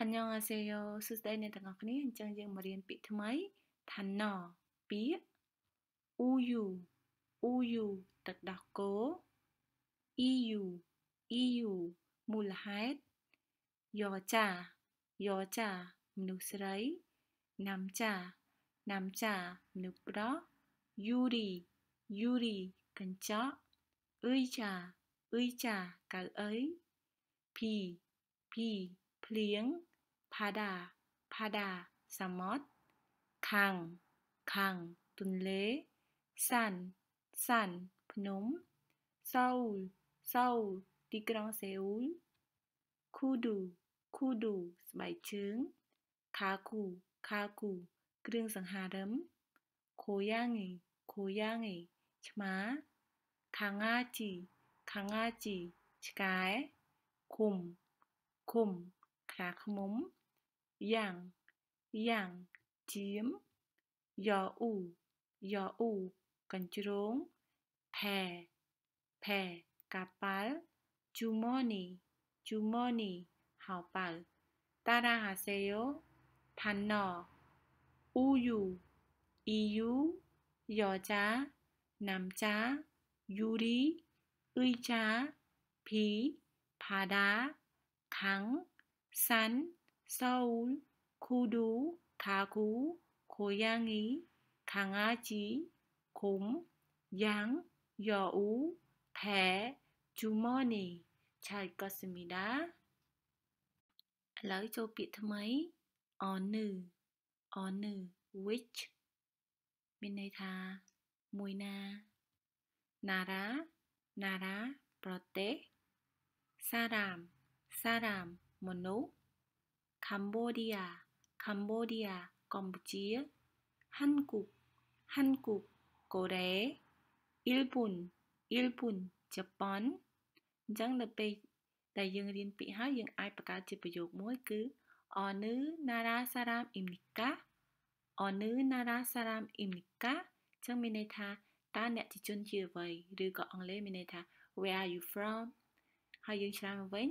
អញ្ញងអាសេយោសួស្តីអ្នកទាំងអស់គ្នាអញ្ចឹងយើងមករៀនពាក្យថ្មីថាណពាក្យអ៊ូយូអ៊ូយូទឹកដោះគោអ៊ីយូអ៊ីយូមូលហេតុយោចាយោចាមនុស្សស្រីណាំចាណាំចាមនុស្សប្រុសយូរីយូរីកញ្ចក់អ៊ុយចាអ៊ុយចាកៅអីភីភីភ្លៀងផាដាផាដាសមុទ្រខាងខាងទន្លេ សាន់សាន់ភ្នំសោលសោលទីក្រុងសេអ៊ូលគូឌូគូឌូស្បែកជើងខាគូខាគូ គ្រឿងសង្ហារឹមខូយ៉ាងីខូយ៉ាងីឆ្មាខាងាជីខាងាជីឆ្កែឃុំឃុំขาขมุ้มยัง ยังจิ้มยออู ยออู กันจุรง แพแพกาปาลจูมอนีจูมอนีหาวปาลตาราฮาเซโยพันนอ อูยู อียู ยอจ้านำจ้ายูริอุยจ้าผีพาดา ขัง San, Saul, Kudu, Kaku, Koyangi, Kangaji, Kum, Yang, Yau, Pe, Jumoni ឆៃកសមីដាឥឡូវចូលពាក្យថ្មីអនៅអនៅ which មានន័យថាមួយណាណារាណារាប្រទេសសារ៉ាមសារ៉ាមមនុស្សកម្ពុជាកម្ពុជាកម្ពុជាហ័នគុកហ័នគុកកូរ៉េអ៊ីលពុនអ៊ីលពុនជប៉ុនអញ្ចឹងនៅពេលដែលយើងរៀនពាក្យហើយយើងអាចបង្កើតជាប្រយោគមួយ គឺ អនុណារាសារ៉ាមអ៊ីមនីកា អនុណារាសារ៉ាមអ៊ីមនីកាចឹងមានន័យថាតើអ្នកជាជនជាអ្វីឬក៏អង់គ្លេសមានន័យថា where are you from ហើយយើងឆ្លើយមកវិញ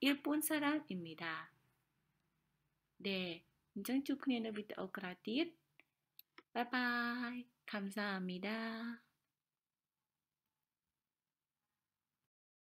일본 사람입니다. 네, 인정 축하해요. 비트 오크라디트 바이바이. 감사합니다.